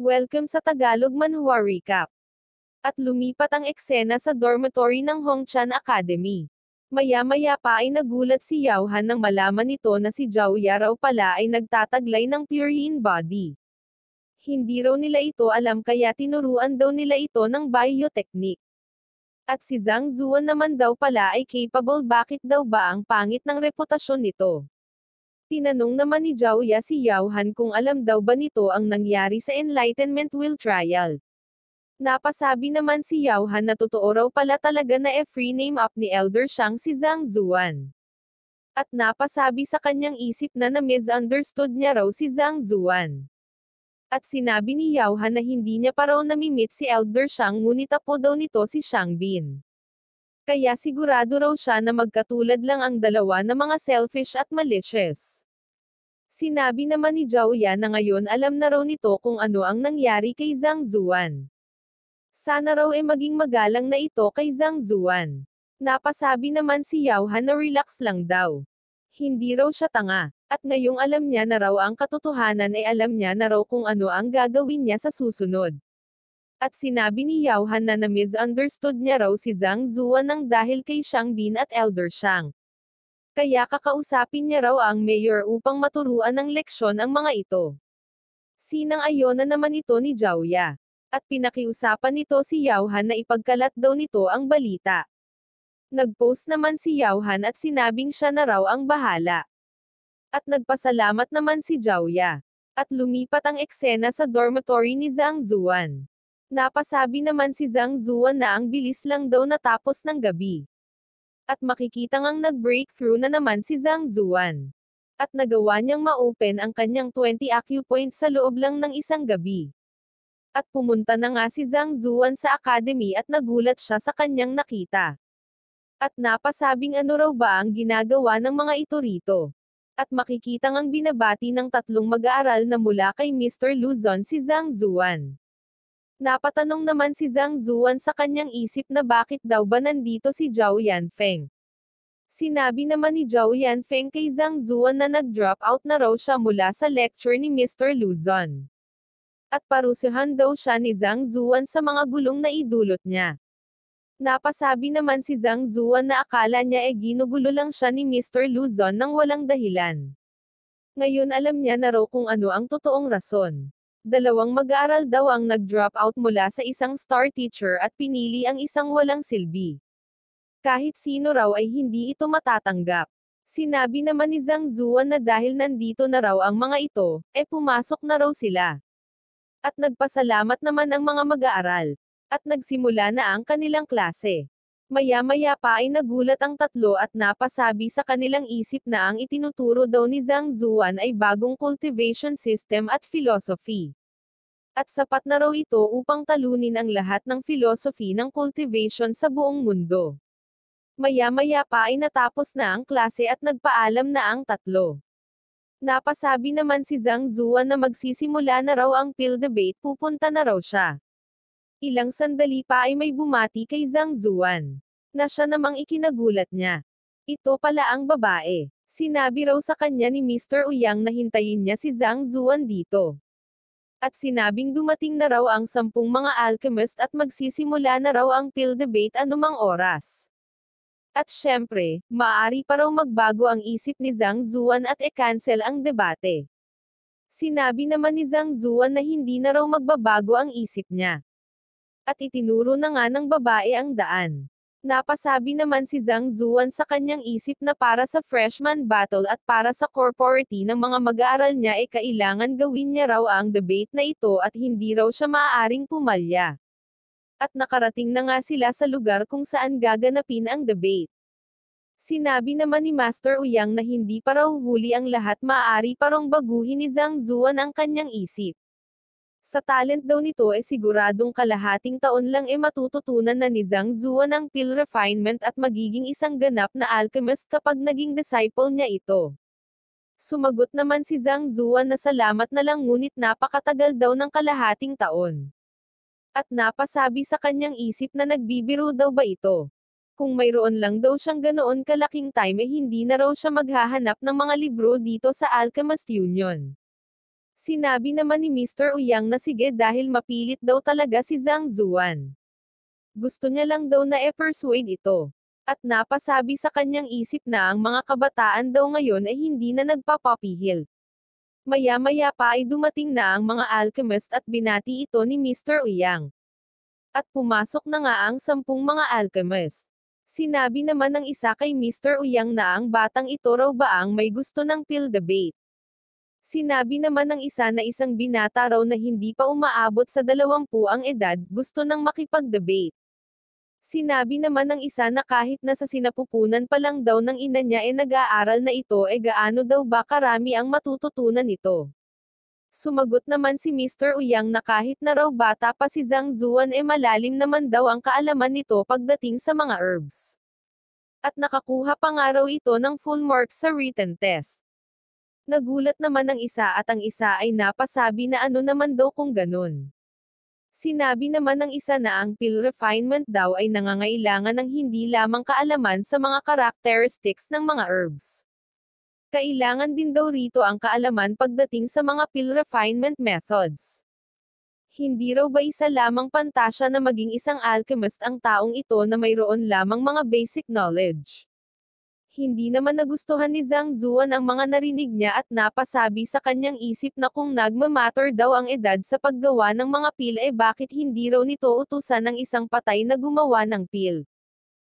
Welcome sa Tagalog Manhua Recap. At lumipat ang eksena sa dormitory ng Hongchan Academy. Maya-maya pa ay nagulat si Yauhan nang malaman nito na si Zhao Yarao pala ay nagtataglay ng purine body. Hindi raw nila ito alam kaya tinuruan daw nila ito ng biotechnique. At si Zhang Zuan naman daw pala ay capable bakit daw ba ang pangit ng reputasyon nito. Tinanong naman ni Zhao Ya si Yao Han kung alam daw ba nito ang nangyari sa Enlightenment Will Trial. Napasabi naman si Yao Han na totoo raw pala talaga na e-free name up ni Elder Shang si Zhang Zuan. At napasabi sa kanyang isip na na-misunderstood niya raw si Zhang Zuan. At sinabi ni Yao Han na hindi niya pa raw namimit si Elder Shang ngunit apo daw nito si Shang Bin. Kaya sigurado raw siya na magkatulad lang ang dalawa na mga selfish at malicious. Sinabi naman ni Zhao Yan na ngayon alam na raw nito kung ano ang nangyari kay Zhang Zuan. Sana raw ay maging magalang na ito kay Zhang Zuan. Napasabi naman si Yao Han na relax lang daw. Hindi raw siya tanga. At ngayong alam niya na raw ang katotohanan ay alam niya na raw kung ano ang gagawin niya sa susunod. At sinabi ni Yao na na-misunderstood niya raw si Zhang Zuan nang dahil kay Shang Bin at Elder Shang. Kaya kakausapin niya raw ang mayor upang maturuan ng leksyon ang mga ito. Sinang ayon na naman ito ni Zhao Ya. At pinakiusapan nito si Yao na ipagkalat daw nito ang balita. Nagpost naman si Yao at sinabing siya na raw ang bahala. At nagpasalamat naman si Zhao Ya. At lumipat ang eksena sa dormitory ni Zhang Zuan. Napasabi naman si Zhang Zuan na ang bilis lang daw natapos ng gabi. At makikita ngang nag-breakthrough na naman si Zhang Zuan. At nagawa niyang ma-open ang kanyang 20 acupoints sa loob lang ng isang gabi. At pumunta na nga si Zhang Zuan sa academy at nagulat siya sa kanyang nakita. At napasabing ano raw ba ang ginagawa ng mga ito rito. At makikita ngang binabati ng tatlong mag-aaral na mula kay Mr. Luzon si Zhang Zuan. Napatanong naman si Zhang Zuan sa kanyang isip na bakit daw ba nandito si Zhao Yanfeng. Sinabi naman ni Zhao Yanfeng kay Zhang Zuan na nag-drop out na raw siya mula sa lecture ni Mr. Luzon. At parusahan daw siya ni Zhang Zuan sa mga gulong na idulot niya. Napasabi naman si Zhang Zuan na akala niya e ginugulo lang siya ni Mr. Luzon nang walang dahilan. Ngayon alam niya na raw kung ano ang totoong rason. Dalawang mag-aaral daw ang nag-drop out mula sa isang star teacher at pinili ang isang walang silbi. Kahit sino raw ay hindi ito matatanggap. Sinabi naman ni Zhang Zuan na dahil nandito na raw ang mga ito, e eh pumasok na raw sila. At nagpasalamat naman ang mga mag-aaral. At nagsimula na ang kanilang klase. Maya-maya pa ay nagulat ang tatlo at napasabi sa kanilang isip na ang itinuturo daw ni Zhang Zuan ay bagong cultivation system at philosophy. At sapat na raw ito upang talunin ang lahat ng philosophy ng cultivation sa buong mundo. Maya-maya pa ay natapos na ang klase at nagpaalam na ang tatlo. Napasabi naman si Zhang Zuan na magsisimula na raw ang pill debate pupunta na raw siya. Ilang sandali pa ay may bumati kay Zhang Zuan. Na siya namang ikinagulat niya. Ito pala ang babae. Sinabi raw sa kanya ni Mr. Uyang na hintayin niya si Zhang Zuan dito. At sinabing dumating na raw ang sampung mga alchemist at magsisimula na raw ang pill debate anumang oras. At syempre, maari pa raw magbago ang isip ni Zhang Zuan at e-cancel ang debate. Sinabi naman ni Zhang Zuan na hindi na raw magbabago ang isip niya at itinuro na nga ng babae ang daan. Napasabi naman si Zhang Zuan sa kanyang isip na para sa freshman battle at para sa corporate ng mga mag-aaral niya ay kailangan gawin niya raw ang debate na ito at hindi raw siya maaaring pumalya. At nakarating na nga sila sa lugar kung saan gaganapin ang debate. Sinabi naman ni Master Uyang na hindi para uhuli ang lahat maaari parong baguhin ni Zhang Zuan ang kanyang isip. Sa talent daw nito ay eh siguradong kalahating taon lang ay eh matututunan na ni Zhang Zuan ang pill refinement at magiging isang ganap na alchemist kapag naging disciple niya ito. Sumagot naman si Zhang Zuan na salamat na lang ngunit napakatagal daw ng kalahating taon. At napasabi sa kanyang isip na nagbibiro daw ba ito. Kung mayroon lang daw siyang ganoon kalaking time eh hindi na raw siya maghahanap ng mga libro dito sa Alchemist Union. Sinabi naman ni Mr. Uyang na sige dahil mapilit daw talaga si Zhang Zuan. Gusto niya lang daw na e-persuade ito. At napasabi sa kanyang isip na ang mga kabataan daw ngayon ay hindi na nagpapapihil. Maya-maya pa ay dumating na ang mga alchemist at binati ito ni Mr. Uyang. At pumasok na nga ang sampung mga alchemist. Sinabi naman ng isa kay Mr. Uyang na ang batang ito raw ba ang may gusto ng pill debate. Sinabi naman ng isa na isang binata raw na hindi pa umaabot sa dalawampu ang edad, gusto nang makipag-debate. Sinabi naman ng isa na kahit na sa sinapupunan pa lang daw ng ina niya e eh nag-aaral na ito e eh gaano daw ba karami ang matututunan nito. Sumagot naman si Mr. Uyang na kahit na raw bata pa si Zhang Zuan e eh malalim naman daw ang kaalaman nito pagdating sa mga herbs. At nakakuha pa nga raw ito ng full marks sa written test. Nagulat naman ang isa at ang isa ay napasabi na ano naman daw kung ganun. Sinabi naman ng isa na ang pill refinement daw ay nangangailangan ng hindi lamang kaalaman sa mga characteristics ng mga herbs. Kailangan din daw rito ang kaalaman pagdating sa mga pill refinement methods. Hindi raw ba isa lamang pantasya na maging isang alchemist ang taong ito na mayroon lamang mga basic knowledge? hindi naman nagustuhan ni Zhang Zuan ang mga narinig niya at napasabi sa kanyang isip na kung nagmamatter daw ang edad sa paggawa ng mga pil e eh bakit hindi raw nito utusan ng isang patay na gumawa ng pil.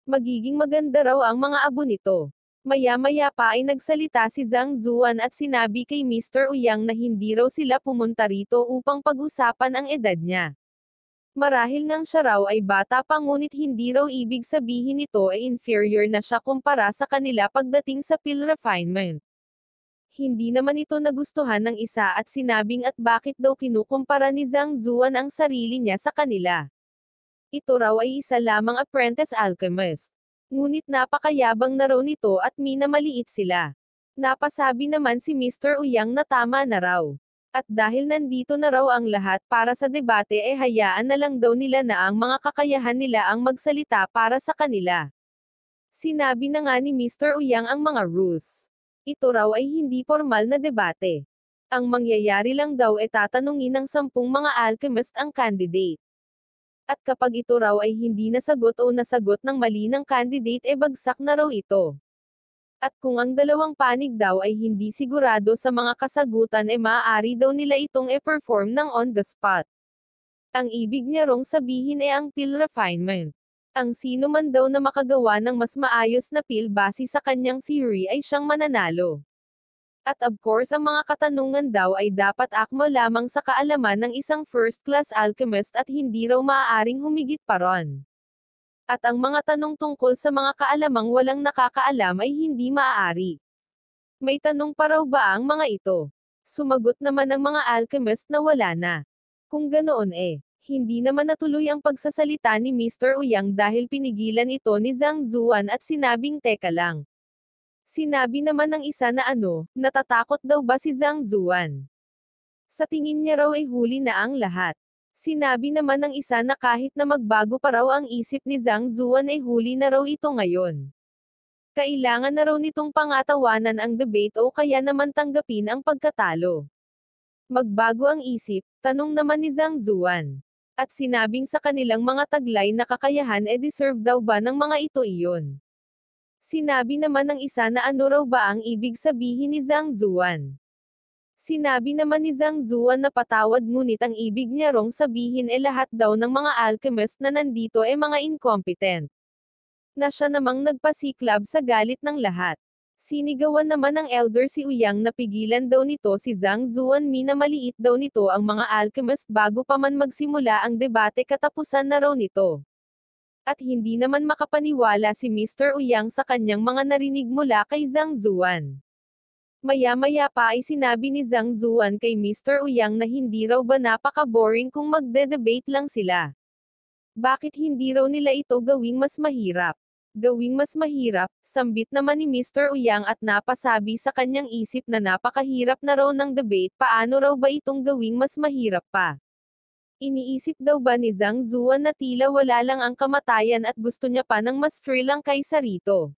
Magiging maganda raw ang mga abo nito. Maya-maya pa ay nagsalita si Zhang Zuan at sinabi kay Mr. Uyang na hindi raw sila pumunta rito upang pag-usapan ang edad niya. Marahil nang siya raw ay bata pa ngunit hindi raw ibig sabihin nito ay inferior na siya kumpara sa kanila pagdating sa pill refinement. Hindi naman ito nagustuhan ng isa at sinabing at bakit daw kinukumpara ni Zhang Zuan ang sarili niya sa kanila. Ito raw ay isa lamang apprentice alchemist. Ngunit napakayabang na raw nito at minamaliit sila. Napasabi naman si Mr. Uyang na tama na raw. At dahil nandito na raw ang lahat para sa debate eh hayaan na lang daw nila na ang mga kakayahan nila ang magsalita para sa kanila. Sinabi na nga ni Mr. Uyang ang mga rules. Ito raw ay hindi formal na debate. Ang mangyayari lang daw ay tatanungin ng sampung mga alchemist ang candidate. At kapag ito raw ay hindi nasagot o nasagot ng mali ng candidate e bagsak na raw ito. At kung ang dalawang panig daw ay hindi sigurado sa mga kasagutan e eh maaari daw nila itong e-perform ng on the spot. Ang ibig niya rong sabihin e eh ang pill refinement. Ang sino man daw na makagawa ng mas maayos na pill base sa kanyang theory ay siyang mananalo. At of course ang mga katanungan daw ay dapat akma lamang sa kaalaman ng isang first-class alchemist at hindi raw maaaring humigit pa ron at ang mga tanong tungkol sa mga kaalamang walang nakakaalam ay hindi maaari. May tanong pa raw ba ang mga ito? Sumagot naman ang mga alchemist na wala na. Kung ganoon eh, hindi naman natuloy ang pagsasalita ni Mr. Uyang dahil pinigilan ito ni Zhang Zuan at sinabing teka lang. Sinabi naman ng isa na ano, natatakot daw ba si Zhang Zuan? Sa tingin niya raw ay huli na ang lahat. Sinabi naman ng isa na kahit na magbago pa raw ang isip ni Zhang Zuan ay huli na raw ito ngayon. Kailangan na raw nitong pangatawanan ang debate o kaya naman tanggapin ang pagkatalo. Magbago ang isip, tanong naman ni Zhang Zuan. At sinabing sa kanilang mga taglay na kakayahan e deserve daw ba ng mga ito iyon. Sinabi naman ng isa na ano raw ba ang ibig sabihin ni Zhang Zuan. Sinabi naman ni Zhang Zuan na patawad ngunit ang ibig niya rong sabihin e eh lahat daw ng mga alchemist na nandito e eh mga incompetent. Na siya namang nagpasiklab sa galit ng lahat. Sinigawan naman ng elder si Uyang na pigilan daw nito si Zhang Zuan maliit daw nito ang mga alchemist bago pa man magsimula ang debate katapusan na raw nito. At hindi naman makapaniwala si Mr. Uyang sa kanyang mga narinig mula kay Zhang Zuan. Maya-maya pa ay sinabi ni Zhang Zuan kay Mr. Uyang na hindi raw ba napaka-boring kung magde-debate lang sila. Bakit hindi raw nila ito gawing mas mahirap? Gawing mas mahirap, sambit naman ni Mr. Uyang at napasabi sa kanyang isip na napakahirap na raw ng debate paano raw ba itong gawing mas mahirap pa. Iniisip daw ba ni Zhang Zuan na tila wala lang ang kamatayan at gusto niya pa ng mas thrill lang kaysa rito.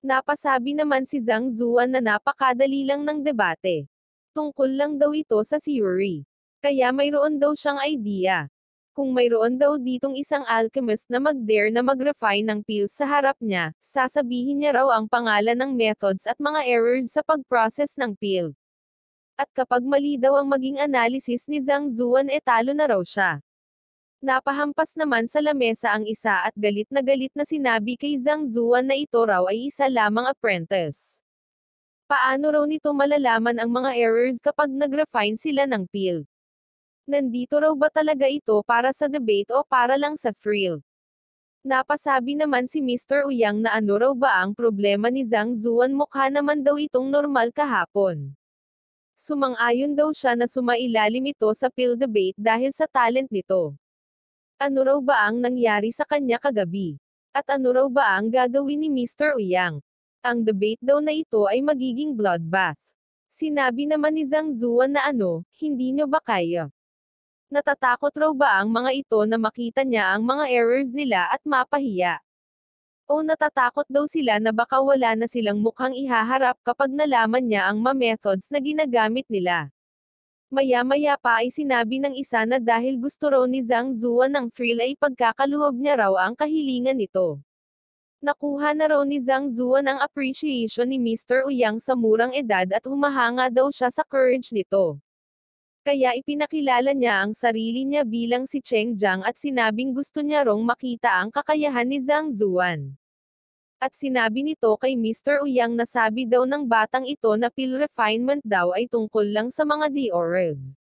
Napasabi naman si Zhang Zuan na napakadali lang ng debate. Tungkol lang daw ito sa theory. Kaya mayroon daw siyang idea. Kung mayroon daw ditong isang alchemist na mag-dare na mag-refine ng pills sa harap niya, sasabihin niya raw ang pangalan ng methods at mga errors sa pag-process ng pill. At kapag mali daw ang maging analysis ni Zhang Zuan e eh talo na raw siya. Napahampas naman sa lamesa ang isa at galit na galit na sinabi kay Zhang Zuan na ito raw ay isa lamang apprentice. Paano raw nito malalaman ang mga errors kapag nag-refine sila ng peel? Nandito raw ba talaga ito para sa debate o para lang sa thrill? Napasabi naman si Mr. Uyang na ano raw ba ang problema ni Zhang Zuan mukha naman daw itong normal kahapon. Sumang-ayon daw siya na sumailalim ito sa pill debate dahil sa talent nito. Ano raw ba ang nangyari sa kanya kagabi? At ano raw ba ang gagawin ni Mr. Uyang? Ang debate daw na ito ay magiging bloodbath. Sinabi naman ni Zhang Zuan na ano, hindi nyo ba kaya? Natatakot raw ba ang mga ito na makita niya ang mga errors nila at mapahiya? o natatakot daw sila na baka wala na silang mukhang ihaharap kapag nalaman niya ang ma-methods na ginagamit nila. Maya-maya pa ay sinabi ng isa na dahil gusto raw ni Zhang Zuan ng thrill ay pagkakaluob niya raw ang kahilingan nito. Nakuha na raw ni Zhang Zuan ang appreciation ni Mr. Uyang sa murang edad at humahanga daw siya sa courage nito. Kaya ipinakilala niya ang sarili niya bilang si Cheng Jiang at sinabing gusto niya rong makita ang kakayahan ni Zhang Zuan. At sinabi nito kay Mr. Uyang na sabi daw ng batang ito na pill refinement daw ay tungkol lang sa mga DORs.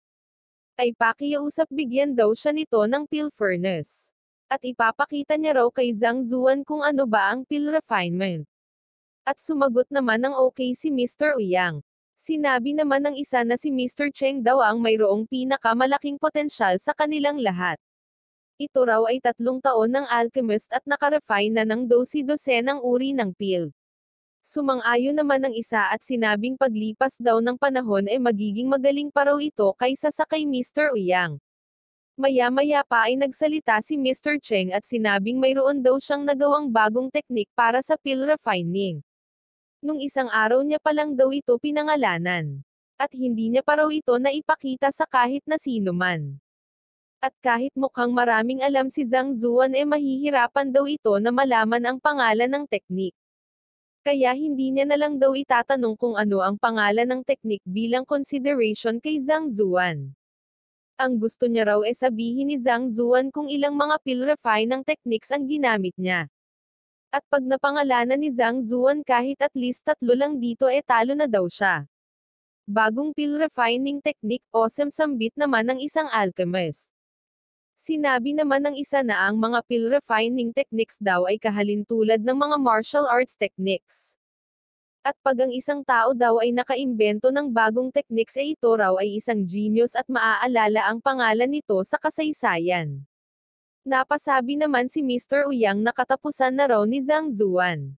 Ay pakiusap bigyan daw siya nito ng pill furnace. At ipapakita niya raw kay Zhang Zuan kung ano ba ang pill refinement. At sumagot naman ng okay si Mr. Uyang. Sinabi naman ng isa na si Mr. Cheng daw ang mayroong pinakamalaking potensyal sa kanilang lahat. Ito raw ay tatlong taon ng alchemist at nakarefine na ng dosi-dosenang uri ng pill. Sumang-ayon naman ang isa at sinabing paglipas daw ng panahon ay magiging magaling pa raw ito kaysa sa kay Mr. Uyang. Maya-maya pa ay nagsalita si Mr. Cheng at sinabing mayroon daw siyang nagawang bagong teknik para sa pill refining. Nung isang araw niya pa lang daw ito pinangalanan. At hindi niya pa raw ito naipakita sa kahit na sino man. At kahit mukhang maraming alam si Zhang Zuan e eh mahihirapan daw ito na malaman ang pangalan ng teknik. Kaya hindi niya na lang daw itatanong kung ano ang pangalan ng teknik bilang consideration kay Zhang Zuan. Ang gusto niya raw e eh sabihin ni Zhang Zuan kung ilang mga pill refine ng techniques ang ginamit niya. At pag napangalanan ni Zhang Zuan kahit at least tatlo lang dito e eh talo na daw siya. Bagong pill refining technique o awesome samsambit naman ng isang alchemist. Sinabi naman ng isa na ang mga pill refining techniques daw ay kahalintulad ng mga martial arts techniques. At pag ang isang tao daw ay nakaimbento ng bagong techniques ay ito raw ay isang genius at maaalala ang pangalan nito sa kasaysayan. Napasabi naman si Mr. Uyang na katapusan na raw ni Zhang Zuan.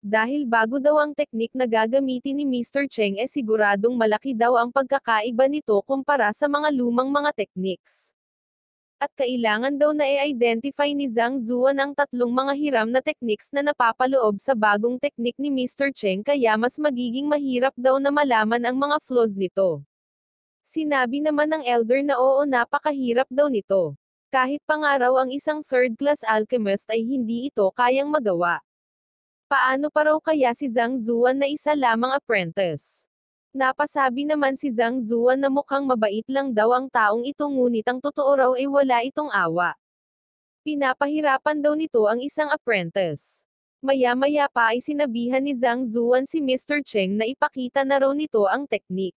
Dahil bago daw ang teknik na gagamitin ni Mr. Cheng ay eh siguradong malaki daw ang pagkakaiba nito kumpara sa mga lumang mga techniques at kailangan daw na i-identify ni Zhang Zuan ang tatlong mga hiram na techniques na napapaloob sa bagong teknik ni Mr. Cheng kaya mas magiging mahirap daw na malaman ang mga flaws nito. Sinabi naman ng elder na oo napakahirap daw nito. Kahit pa raw ang isang third-class alchemist ay hindi ito kayang magawa. Paano pa raw kaya si Zhang Zuan na isa lamang apprentice? Napasabi naman si Zhang Zuan na mukhang mabait lang daw ang taong ito ngunit ang totoo raw ay wala itong awa. Pinapahirapan daw nito ang isang apprentice. Maya-maya pa ay sinabihan ni Zhang Zuan si Mr. Cheng na ipakita na raw nito ang teknik.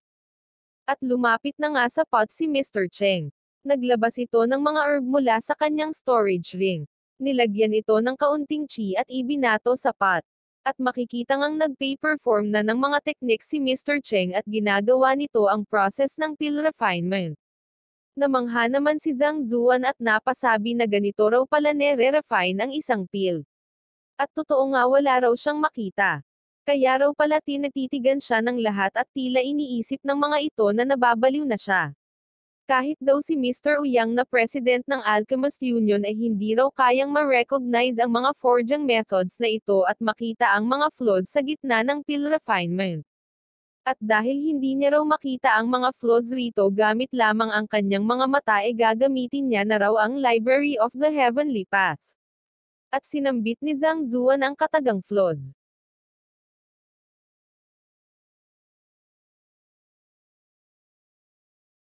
At lumapit na nga sa pot si Mr. Cheng. Naglabas ito ng mga herb mula sa kanyang storage ring. Nilagyan ito ng kaunting chi at ibinato sa pot at makikita ngang nag perform na ng mga teknik si Mr. Cheng at ginagawa nito ang process ng pill refinement. Namangha naman si Zhang Zuan at napasabi na ganito raw pala nere-refine ang isang pill. At totoo nga wala raw siyang makita. Kaya raw pala tinatitigan siya ng lahat at tila iniisip ng mga ito na nababaliw na siya. Kahit daw si Mr. Uyang na president ng Alchemist Union ay hindi raw kayang ma-recognize ang mga forging methods na ito at makita ang mga flaws sa gitna ng pill refinement. At dahil hindi niya raw makita ang mga flaws rito gamit lamang ang kanyang mga mata ay gagamitin niya na raw ang Library of the Heavenly Path. At sinambit ni Zhang Zuan ang katagang flaws.